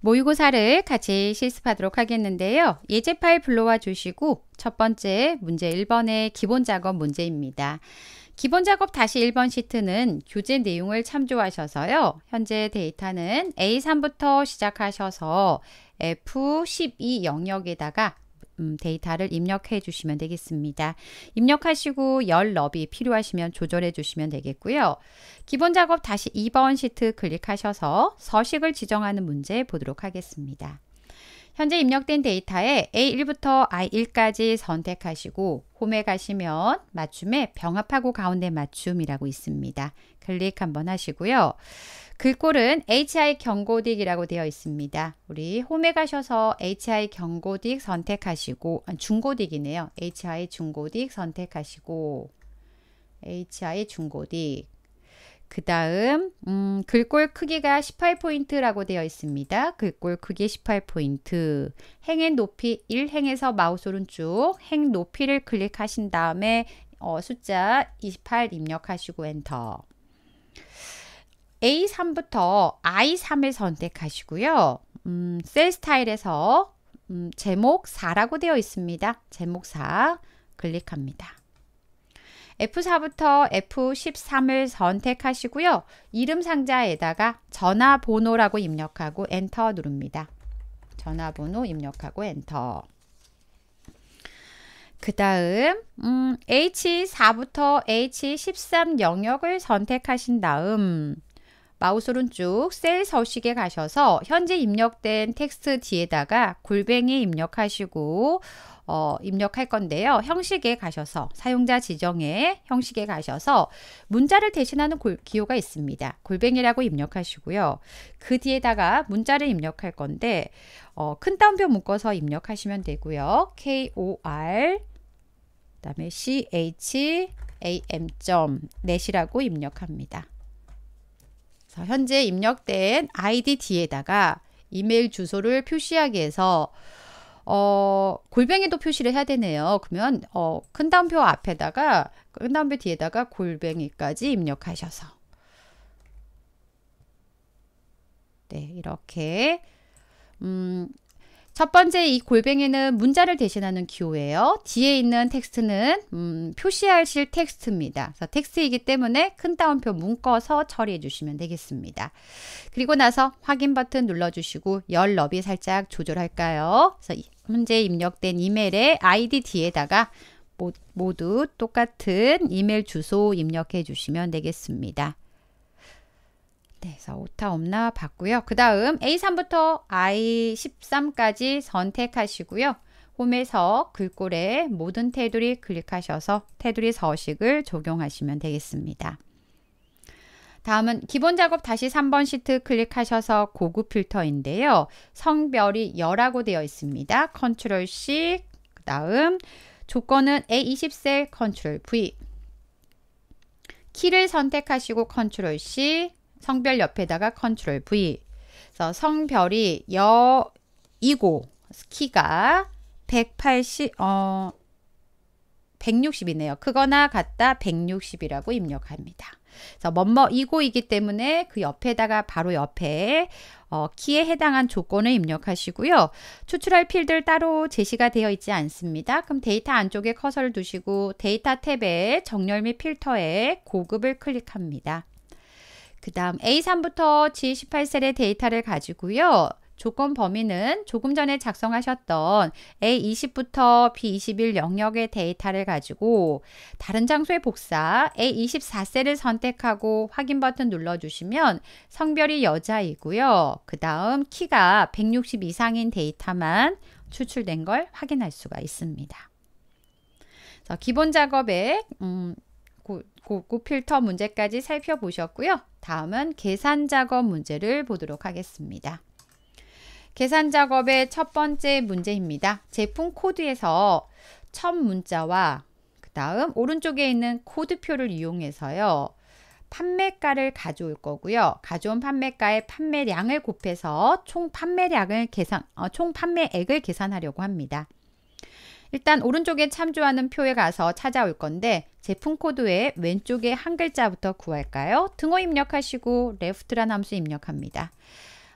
모의고사를 같이 실습하도록 하겠는데요. 예제 파일 불러와 주시고 첫 번째 문제 1번의 기본 작업 문제입니다. 기본 작업 다시 1번 시트는 교재 내용을 참조하셔서요. 현재 데이터는 A3부터 시작하셔서 F12 영역에다가 음, 데이터를 입력해 주시면 되겠습니다. 입력하시고 열 너비 필요하시면 조절해 주시면 되겠고요. 기본 작업 다시 2번 시트 클릭하셔서 서식을 지정하는 문제 보도록 하겠습니다. 현재 입력된 데이터에 A1부터 I1까지 선택하시고 홈에 가시면 맞춤에 병합하고 가운데 맞춤이라고 있습니다. 클릭 한번 하시고요. 글꼴은 HI 경고딕이라고 되어 있습니다. 우리 홈에 가셔서 HI 경고딕 선택하시고 아, 중고딕이네요. HI 중고딕 선택하시고 HI 중고딕 그 다음 음, 글꼴 크기가 18포인트라고 되어 있습니다. 글꼴 크기 18포인트 행의 높이 1행에서 마우스 오른쪽 행 높이를 클릭하신 다음에 어, 숫자 28 입력하시고 엔터 A3부터 I3을 선택하시고요. 음, 셀 스타일에서 음, 제목 4라고 되어 있습니다. 제목 4 클릭합니다. F4부터 F13을 선택하시고요. 이름 상자에다가 전화번호라고 입력하고 엔터 누릅니다. 전화번호 입력하고 엔터. 그 다음 음, H4부터 H13 영역을 선택하신 다음 마우스 오른쪽 셀 서식에 가셔서 현재 입력된 텍스트 뒤에다가 골뱅이 입력하시고 어, 입력할 건데요. 형식에 가셔서 사용자 지정에 형식에 가셔서 문자를 대신하는 골, 기호가 있습니다. 골뱅이라고 입력하시고요. 그 뒤에다가 문자를 입력할 건데 어, 큰 따옴표 묶어서 입력하시면 되고요. KOR 그다음에 CHAM.net이라고 입력합니다. 그래서 현재 입력된 아이디 뒤에다가 이메일 주소를 표시하기 위해서 어, 골뱅이도 표시를 해야 되네요. 그러면 어, 큰 다음표 앞에다가 큰 다음표 뒤에다가 골뱅이까지 입력하셔서 네, 이렇게 음, 첫 번째 이 골뱅이는 문자를 대신하는 기호예요. 뒤에 있는 텍스트는 음, 표시하실 텍스트입니다. 그래서 텍스트이기 때문에 큰 따옴표 문꺼서 처리해 주시면 되겠습니다. 그리고 나서 확인 버튼 눌러주시고 열 너비 살짝 조절할까요? 그래서 현재 입력된 이메일의 아이디 뒤에다가 모두 똑같은 이메일 주소 입력해 주시면 되겠습니다. 네, 그래서 오타 없나 봤고요. 그 다음 A3부터 I13까지 선택하시고요. 홈에서 글꼴에 모든 테두리 클릭하셔서 테두리 서식을 적용하시면 되겠습니다. 다음은 기본 작업 다시 3번 시트 클릭하셔서 고급 필터인데요. 성별이 여라고 되어 있습니다. 컨트롤 C, 그 다음 조건은 A20셀 컨트롤 V 키를 선택하시고 컨트롤 C, 성별 옆에다가 컨트롤 V 그래서 성별이 여이고 키가 180, 어, 160이네요. 크거나 같다 160이라고 입력합니다. 그래서 뭐뭐이고이기 때문에 그 옆에다가 바로 옆에 어, 키에 해당한 조건을 입력하시고요. 추출할 필드를 따로 제시가 되어 있지 않습니다. 그럼 데이터 안쪽에 커서를 두시고 데이터 탭에 정렬 및 필터에 고급을 클릭합니다. 그 다음 A3부터 G18셀의 데이터를 가지고요. 조건 범위는 조금 전에 작성하셨던 A20부터 B21 영역의 데이터를 가지고 다른 장소의 복사 A24셀을 선택하고 확인 버튼 눌러주시면 성별이 여자이고요. 그 다음 키가 160 이상인 데이터만 추출된 걸 확인할 수가 있습니다. 기본 작업에 음, 고 필터 문제까지 살펴보셨고요. 다음은 계산 작업 문제를 보도록 하겠습니다. 계산 작업의 첫 번째 문제입니다. 제품 코드에서 첫 문자와 그 다음 오른쪽에 있는 코드표를 이용해서요. 판매가를 가져올 거고요. 가져온 판매가의 판매량을 곱해서 총 판매량을 계산, 어, 총 판매액을 계산하려고 합니다. 일단 오른쪽에 참조하는 표에 가서 찾아올 건데 제품 코드의 왼쪽에 한 글자부터 구할까요? 등호 입력하시고 레프트란 함수 입력합니다.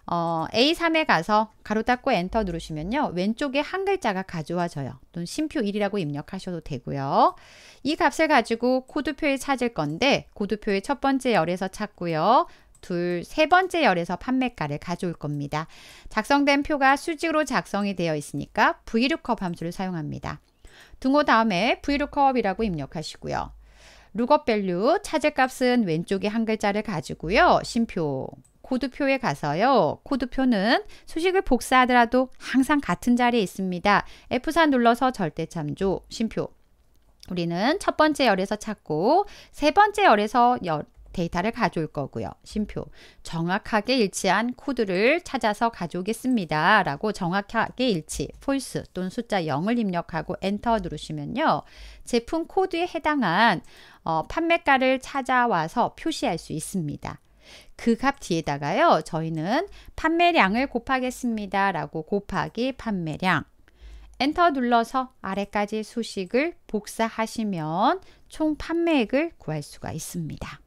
어, A3에 가서 가로 닫고 엔터 누르시면요. 왼쪽에 한 글자가 가져와져요. 또는 심표 1이라고 입력하셔도 되고요. 이 값을 가지고 코드표에 찾을 건데 코드표의 첫 번째 열에서 찾고요. 둘, 세 번째 열에서 판매가를 가져올 겁니다. 작성된 표가 수직으로 작성이 되어 있으니까 VLOOKUP 함수를 사용합니다. 등호 다음에 VLOOKUP이라고 입력하시고요. 룩업 밸류 찾을 값은 왼쪽에 한 글자를 가지고요. 심표 코드표에 가서요. 코드표는 수식을 복사하더라도 항상 같은 자리에 있습니다. F4 눌러서 절대 참조, 심표. 우리는 첫 번째 열에서 찾고 세 번째 열에서 열, 데이터를 가져올 거고요. 심표. 정확하게 일치한 코드를 찾아서 가져오겠습니다. 라고 정확하게 일치, false 또는 숫자 0을 입력하고 엔터 누르시면요. 제품 코드에 해당한 어, 판매가를 찾아와서 표시할 수 있습니다. 그값 뒤에다가요. 저희는 판매량을 곱하겠습니다. 라고 곱하기 판매량 엔터 눌러서 아래까지 수식을 복사하시면 총 판매액을 구할 수가 있습니다.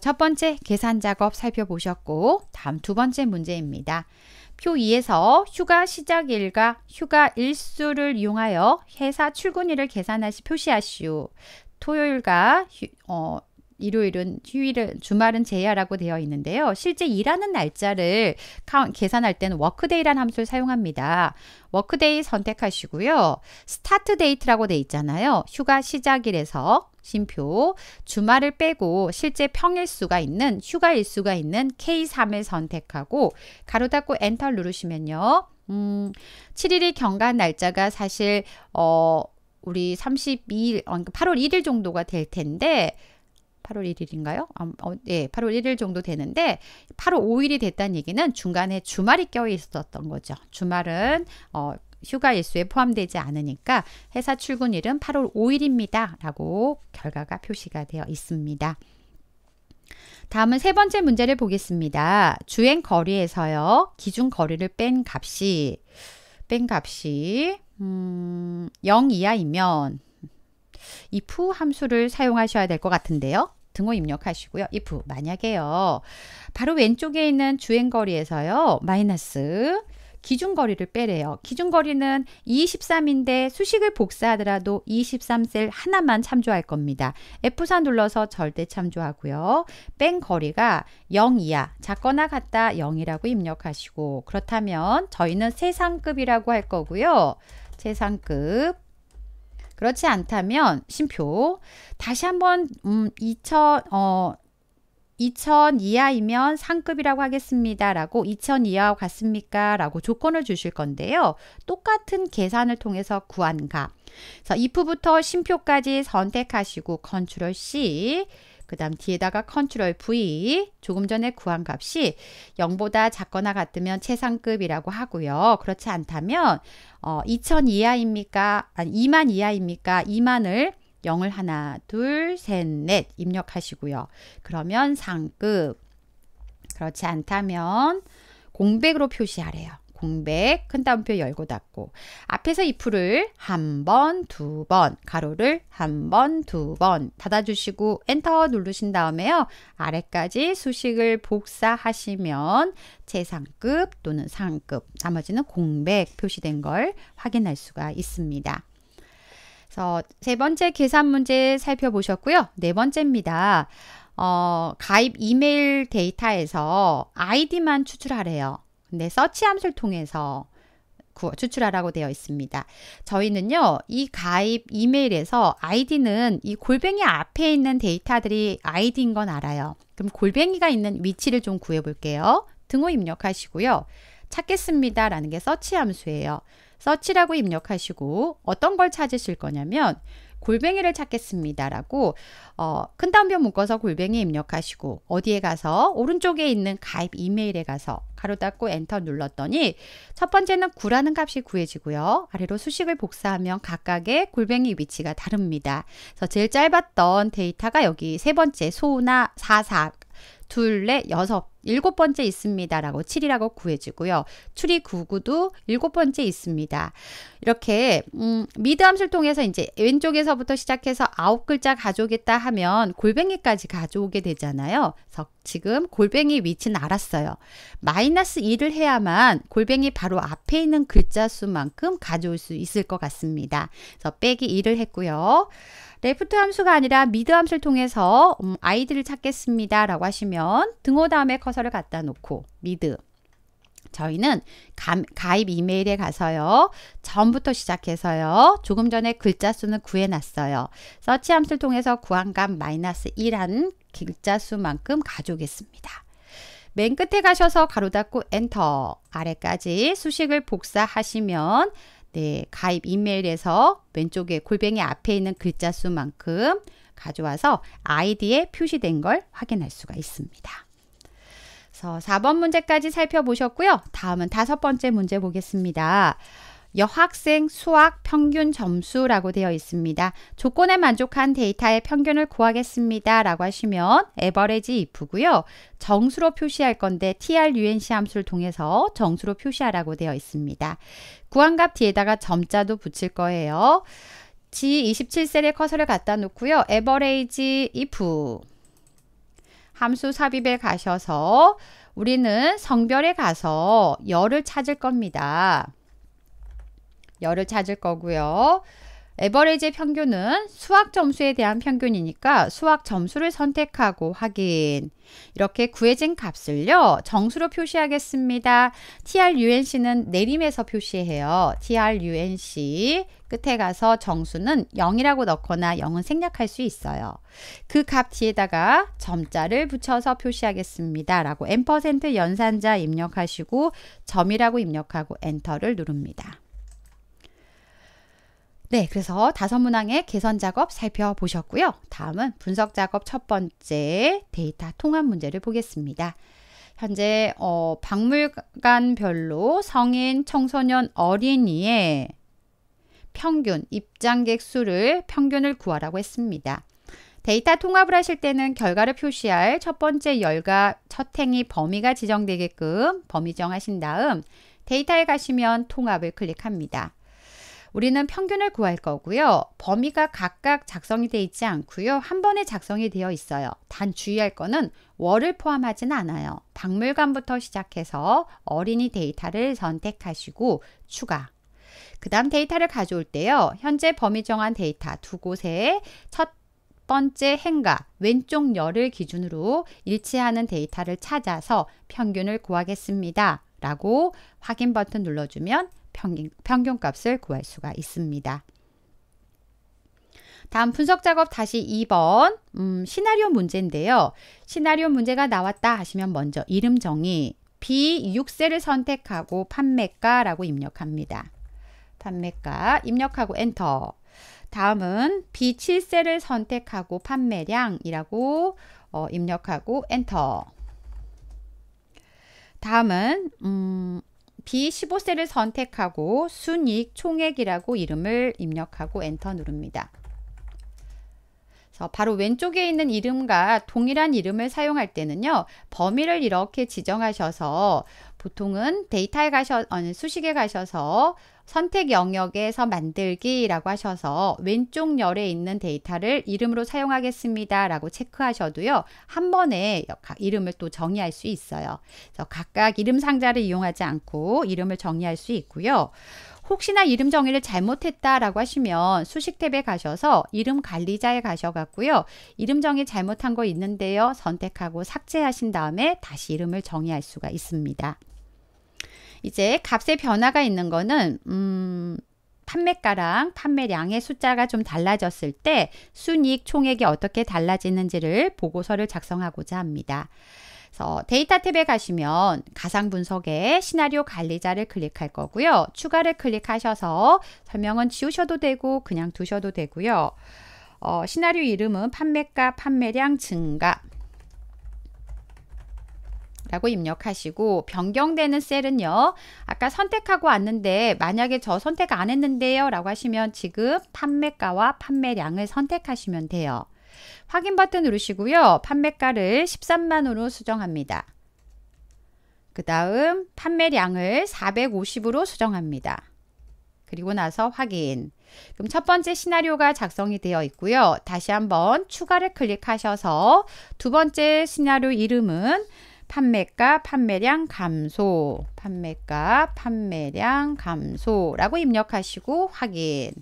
첫 번째 계산 작업 살펴보셨고 다음 두 번째 문제입니다. 표 2에서 휴가 시작일과 휴가 일수를 이용하여 회사 출근일을 계산하시 표시하시오. 토요일과 휴, 어, 일요일은 휴일은 주말은 제야라고 되어 있는데요. 실제 일하는 날짜를 계산할 때는 워크데이라는 함수를 사용합니다. 워크데이 선택하시고요. 스타트 데이트라고 돼 있잖아요. 휴가 시작일에서 심표 주말을 빼고 실제 평일수가 있는 휴가일수가 있는 K3을 선택하고 가로 닫고 엔터를 누르시면요. 음, 7일이 경과한 날짜가 사실 어 우리 32일, 8월 1일 정도가 될 텐데 8월 1일인가요? 아, 어, 예, 8월 1일 정도 되는데 8월 5일이 됐다는 얘기는 중간에 주말이 껴 있었던 거죠. 주말은 어, 휴가 일수에 포함되지 않으니까 회사 출근일은 8월 5일입니다. 라고 결과가 표시가 되어 있습니다. 다음은 세 번째 문제를 보겠습니다. 주행 거리에서요. 기준 거리를 뺀 값이 뺀 값이 음, 0 이하이면 if 함수를 사용하셔야 될 것 같은데요. 등호 입력하시고요. if 만약에요. 바로 왼쪽에 있는 주행거리에서요. 마이너스 기준거리를 빼래요. 기준거리는 23인데 수식을 복사하더라도 23 셀 하나만 참조할 겁니다. f 3 눌러서 절대 참조하고요. 뺀 거리가 0 이하, 작거나 같다 0이라고 입력하시고 그렇다면 저희는 세상급이라고 할 거고요. 세상급 그렇지 않다면 심표 다시 한번 음, 2000 어, 2000 이하이면 상급이라고 하겠습니다. 라고 2000 이하와 같습니까? 라고 조건을 주실 건데요. 똑같은 계산을 통해서 구한 값. 그래서 if부터 심표까지 선택하시고 컨트롤 C 그 다음 뒤에다가 컨트롤 V 조금 전에 구한 값이 0보다 작거나 같으면 최상급이라고 하고요. 그렇지 않다면 어, 2000 이하입니까? 아니 2만 이하입니까? 2만을 0을 하나 둘 셋 넷 입력하시고요. 그러면 상급 그렇지 않다면 공백으로 표시하래요. 공백 큰 따옴표 열고 닫고 앞에서 이 풀을 한 번, 두 번, 가로를 한 번, 두 번 닫아주시고 엔터 누르신 다음에요. 아래까지 수식을 복사하시면 재상급 또는 상급 나머지는 공백 표시된 걸 확인할 수가 있습니다. 그래서 세 번째 계산 문제 살펴보셨고요. 네 번째입니다. 어, 가입 이메일 데이터에서 아이디만 추출하래요. 근데 네, 서치 함수를 통해서 추출하라고 되어 있습니다. 저희는요, 이 가입 이메일에서 아이디는 이 골뱅이 앞에 있는 데이터들이 아이디인 건 알아요. 그럼 골뱅이가 있는 위치를 좀 구해볼게요. 등호 입력하시고요. 찾겠습니다 라는 게 서치 함수예요. 서치라고 입력하시고 어떤 걸 찾으실 거냐면 골뱅이를 찾겠습니다라고 어, 큰 따옴표 묶어서 골뱅이 입력하시고 어디에 가서 오른쪽에 있는 가입 이메일에 가서 가로 닫고 엔터 눌렀더니 첫 번째는 9라는 값이 구해지고요. 아래로 수식을 복사하면 각각의 골뱅이 위치가 다릅니다. 그래서 제일 짧았던 데이터가 여기 세 번째 소나 44 둘, 넷, 여섯 일곱 번째 있습니다. 라고 7이라고 구해주고요. 추리 99도 일곱 번째 있습니다. 이렇게, 음, 미드 함수를 통해서 이제 왼쪽에서부터 시작해서 아홉 글자 가져오겠다 하면 골뱅이까지 가져오게 되잖아요. 그래서 지금 골뱅이 위치는 알았어요. 마이너스 2을 해야만 골뱅이 바로 앞에 있는 글자 수만큼 가져올 수 있을 것 같습니다. 그래서 빼기 2을 했고요. 레프트 네, 함수가 아니라 미드 함수를 통해서 음, 아이디를 찾겠습니다. 라고 하시면 등호 다음에 커서를 갖다 놓고 미드 저희는 감, 가입 이메일에 가서요. 전부터 시작해서요. 조금 전에 글자 수는 구해놨어요. 서치 함수를 통해서 구한값 마이너스 1한 글자 수만큼 가져오겠습니다. 맨 끝에 가셔서 가로 닫고 엔터 아래까지 수식을 복사하시면 네, 가입 이메일에서 왼쪽에 골뱅이 앞에 있는 글자 수만큼 가져와서 아이디에 표시된 걸 확인할 수가 있습니다. 그래서 4번 문제까지 살펴보셨고요. 다음은 다섯 번째 문제 보겠습니다. 여학생 수학 평균 점수라고 되어 있습니다. 조건에 만족한 데이터의 평균을 구하겠습니다. 라고 하시면 에버레지 if고요. 정수로 표시할 건데 trunc 함수를 통해서 정수로 표시하라고 되어 있습니다. 구한 값 뒤에다가 점자도 붙일 거예요. G27셀에 커서를 갖다 놓고요. 에버레이지 if 함수 삽입에 가셔서 우리는 성별에 가서 열을 찾을 겁니다. 열을 찾을 거고요. 에버리지 평균은 수학 점수에 대한 평균이니까 수학 점수를 선택하고 확인. 이렇게 구해진 값을요. 정수로 표시하겠습니다. TRUNC는 내림에서 표시해요. TRUNC 끝에 가서 정수는 0이라고 넣거나 0은 생략할 수 있어요. 그 값 뒤에다가 점자를 붙여서 표시하겠습니다. 라고 n% 연산자 입력하시고 점이라고 입력하고 엔터를 누릅니다. 네, 그래서 다섯 문항의 개선 작업 살펴보셨고요. 다음은 분석 작업 첫 번째 데이터 통합 문제를 보겠습니다. 현재 어, 박물관별로 성인, 청소년, 어린이의 평균 입장객 수를 평균을 구하라고 했습니다. 데이터 통합을 하실 때는 결과를 표시할 첫 번째 열과 첫 행위 범위가 지정되게끔 범위 정하신 다음 데이터에 가시면 통합을 클릭합니다. 우리는 평균을 구할 거고요. 범위가 각각 작성이 되어 있지 않고요. 한 번에 작성이 되어 있어요. 단 주의할 거는 월을 포함하진 않아요. 박물관부터 시작해서 어린이 데이터를 선택하시고 추가. 그 다음 데이터를 가져올 때요. 현재 범위 정한 데이터 두 곳에 첫 번째 행과 왼쪽 열을 기준으로 일치하는 데이터를 찾아서 평균을 구하겠습니다. 라고 확인 버튼 눌러주면 평균, 평균값을 구할 수가 있습니다. 다음 분석 작업 다시 2번 음, 시나리오 문제인데요. 시나리오 문제가 나왔다 하시면 먼저 이름 정의 B6세를 선택하고 판매가라고 입력합니다. 판매가 입력하고 엔터 다음은 B7세를 선택하고 판매량이라고 어, 입력하고 엔터 다음은 음, b 1 5세를 선택하고 순이익 총액이라고 이름을 입력하고 엔터 누릅니다. 바로 왼쪽에 있는 이름과 동일한 이름을 사용할 때는요. 범위를 이렇게 지정하셔서 보통은 데이터에 가셔 수식에 가셔서 선택 영역에서 만들기라고 하셔서 왼쪽 열에 있는 데이터를 이름으로 사용하겠습니다 라고 체크하셔도요. 한 번에 이름을 또 정의할 수 있어요. 그래서 각각 이름 상자를 이용하지 않고 이름을 정의할 수 있고요. 혹시나 이름 정의를 잘못했다라고 하시면 수식 탭에 가셔서 이름 관리자에 가셔갖고요. 이름 정의 잘못한 거 있는데요. 선택하고 삭제하신 다음에 다시 이름을 정의할 수가 있습니다. 이제 값의 변화가 있는 거는 음, 판매가랑 판매량의 숫자가 좀 달라졌을 때 순이익 총액이 어떻게 달라지는지를 보고서를 작성하고자 합니다. 그래서 데이터 탭에 가시면 가상 분석에 시나리오 관리자를 클릭할 거고요. 추가를 클릭하셔서 설명은 지우셔도 되고 그냥 두셔도 되고요. 어, 시나리오 이름은 판매가, 판매량 증가, 라고 입력하시고 변경되는 셀은요. 아까 선택하고 왔는데 만약에 저 선택 안 했는데요. 라고 하시면 지금 판매가와 판매량을 선택하시면 돼요. 확인 버튼 누르시고요. 판매가를 13만으로 수정합니다. 그 다음 판매량을 450으로 수정합니다. 그리고 나서 확인. 그럼 첫 번째 시나리오가 작성이 되어 있고요. 다시 한번 추가를 클릭하셔서 두 번째 시나리오 이름은 판매가, 판매량 감소, 판매가, 판매량 감소라고 입력하시고 확인.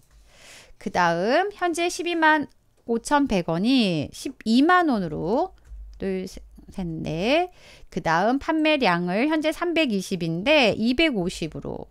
그 다음 현재 12만 5,100원이 12만 원으로 둘, 셋, 넷. 그 다음 판매량을 현재 320인데 250으로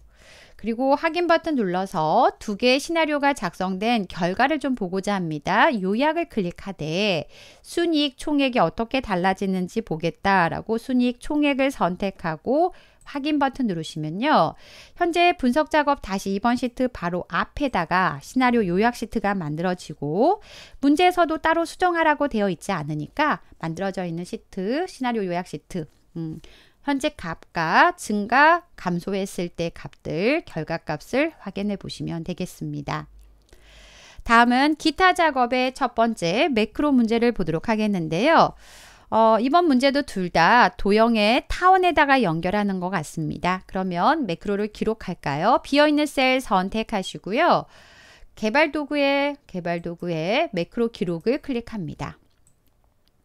그리고 확인 버튼 눌러서 두 개의 시나리오가 작성된 결과를 좀 보고자 합니다. 요약을 클릭하되 순이익 총액이 어떻게 달라지는지 보겠다라고 순이익 총액을 선택하고 확인 버튼 누르시면요. 현재 분석 작업 다시 2번 시트 바로 앞에다가 시나리오 요약 시트가 만들어지고 문제에서도 따로 수정하라고 되어 있지 않으니까 만들어져 있는 시트, 시나리오 요약 시트 음, 현재 값과 증가, 감소했을 때 값들, 결과값을 확인해 보시면 되겠습니다. 다음은 기타 작업의 첫 번째 매크로 문제를 보도록 하겠는데요. 어, 이번 문제도 둘 다 도형의 타원에다가 연결하는 것 같습니다. 그러면 매크로를 기록할까요? 비어있는 셀 선택하시고요. 개발 도구에, 개발 도구에 매크로 기록을 클릭합니다.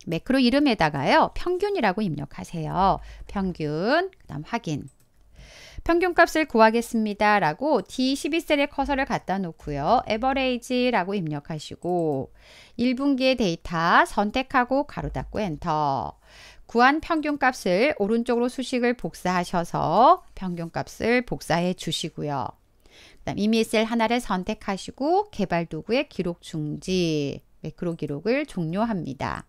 매크로 이름에다가요. 평균이라고 입력하세요. 평균, 그 다음 확인. 평균값을 구하겠습니다. 라고 D12셀에 커서를 갖다 놓고요. a v e r a 라고 입력하시고 1분기의 데이터 선택하고 가로 닫고 엔터 구한 평균값을 오른쪽으로 수식을 복사하셔서 평균값을 복사해 주시고요. 그다음 이미 셀 하나를 선택하시고 개발 도구의 기록 중지 매크로 기록을 종료합니다.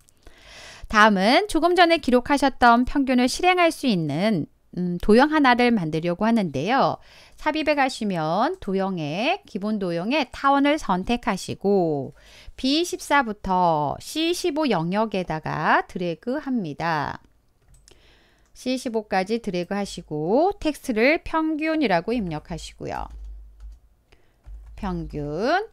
다음은 조금 전에 기록하셨던 평균을 실행할 수 있는 음, 도형 하나를 만들려고 하는데요. 삽입에 가시면 도형의 기본 도형의 타원을 선택하시고 B14부터 C15 영역에다가 드래그 합니다. C15까지 드래그 하시고 텍스트를 평균이라고 입력하시고요. 평균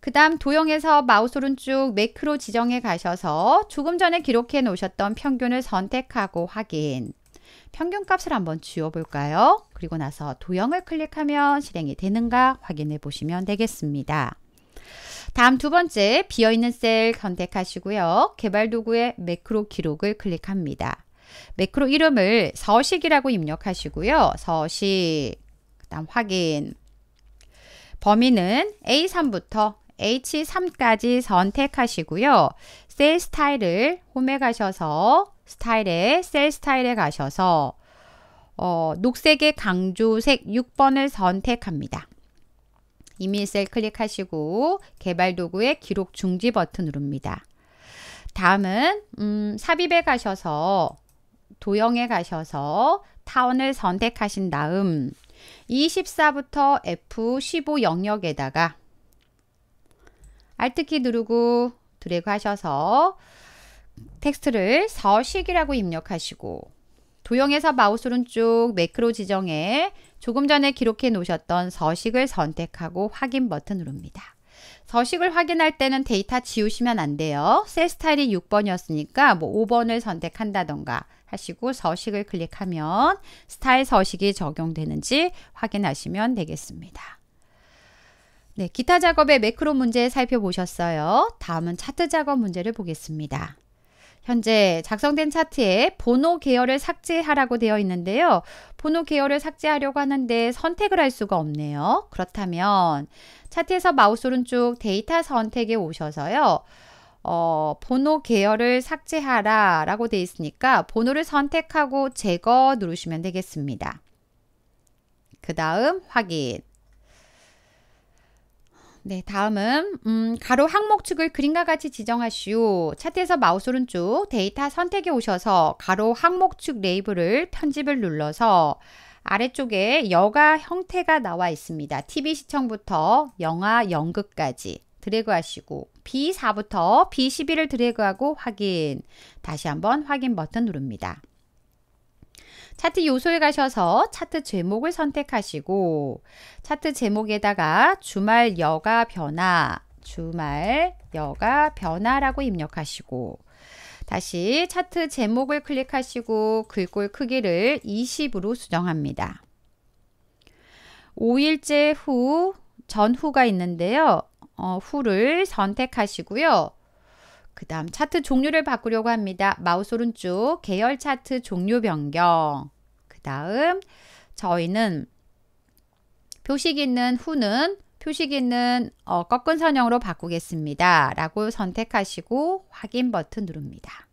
그 다음 도형에서 마우스 오른쪽 매크로 지정해 가셔서 조금 전에 기록해 놓으셨던 평균을 선택하고 확인. 평균값을 한번 지워볼까요? 그리고 나서 도형을 클릭하면 실행이 되는가 확인해 보시면 되겠습니다. 다음 두 번째 비어있는 셀 선택하시고요. 개발 도구의 매크로 기록을 클릭합니다. 매크로 이름을 서식이라고 입력하시고요. 서식, 그 다음 확인, 범위는 A3부터 H3까지 선택하시고요. 셀 스타일을 홈에 가셔서 스타일에 셀 스타일에 가셔서 어, 녹색의 강조색 6번을 선택합니다. 이미 셀 클릭하시고 개발 도구의 기록 중지 버튼 누릅니다. 다음은 음, 삽입에 가셔서 도형에 가셔서 타원을 선택하신 다음 24부터 F15 영역에다가 알트키 누르고 드래그 하셔서 텍스트를 서식이라고 입력하시고 도형에서 마우스 오른쪽 매크로 지정에 조금 전에 기록해 놓으셨던 서식을 선택하고 확인 버튼 누릅니다. 서식을 확인할 때는 데이터 지우시면 안 돼요. 셀 스타일이 6번이었으니까 뭐 5번을 선택한다던가 하시고 서식을 클릭하면 스타일 서식이 적용되는지 확인하시면 되겠습니다. 네, 기타 작업의 매크로 문제 살펴보셨어요. 다음은 차트 작업 문제를 보겠습니다. 현재 작성된 차트에 번호 계열을 삭제하라고 되어 있는데요. 번호 계열을 삭제하려고 하는데 선택을 할 수가 없네요. 그렇다면 차트에서 마우스 오른쪽 데이터 선택에 오셔서요. 어, 번호 계열을 삭제하라 라고 되어 있으니까 번호를 선택하고 제거 누르시면 되겠습니다. 그 다음 확인. 네, 다음은 음, 가로 항목 축을 그림과 같이 지정하시오. 차트에서 마우스 오른쪽 데이터 선택에 오셔서 가로 항목 축 레이블을 편집을 눌러서 아래쪽에 여가 형태가 나와 있습니다. TV 시청부터 영화 연극까지 드래그 하시고 B4부터 B11을 드래그하고 확인 다시 한번 확인 버튼 누릅니다. 차트 요소에 가셔서 차트 제목을 선택하시고 차트 제목에다가 주말 여가 변화, 주말 여가 변화라고 입력하시고 다시 차트 제목을 클릭하시고 글꼴 크기를 20으로 수정합니다. 5일째 후, 전후가 있는데요. 어, 후를 선택하시고요. 그 다음 차트 종류를 바꾸려고 합니다. 마우스 오른쪽 계열 차트 종류 변경 그 다음 저희는 표식 있는 후는 표식 있는 어, 꺾은 선형으로 바꾸겠습니다. 라고 선택하시고 확인 버튼 누릅니다.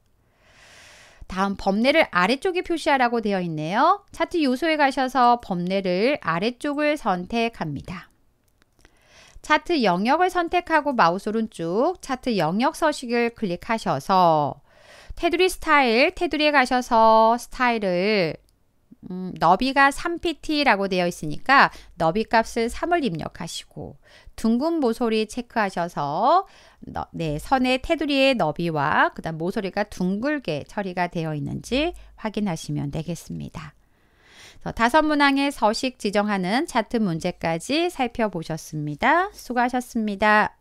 다음 범례를 아래쪽에 표시하라고 되어 있네요. 차트 요소에 가셔서 범례를 아래쪽을 선택합니다. 차트 영역을 선택하고 마우스 오른쪽 차트 영역 서식을 클릭하셔서 테두리 스타일 테두리에 가셔서 스타일을 음, 너비가 3pt라고 되어 있으니까 너비 값을 3을 입력하시고 둥근 모서리 체크하셔서 너, 네, 선의 테두리의 너비와 그 다음 모서리가 둥글게 처리가 되어 있는지 확인하시면 되겠습니다. 어, 다섯 문항의 서식 지정하는 차트 문제까지 살펴보셨습니다. 수고하셨습니다.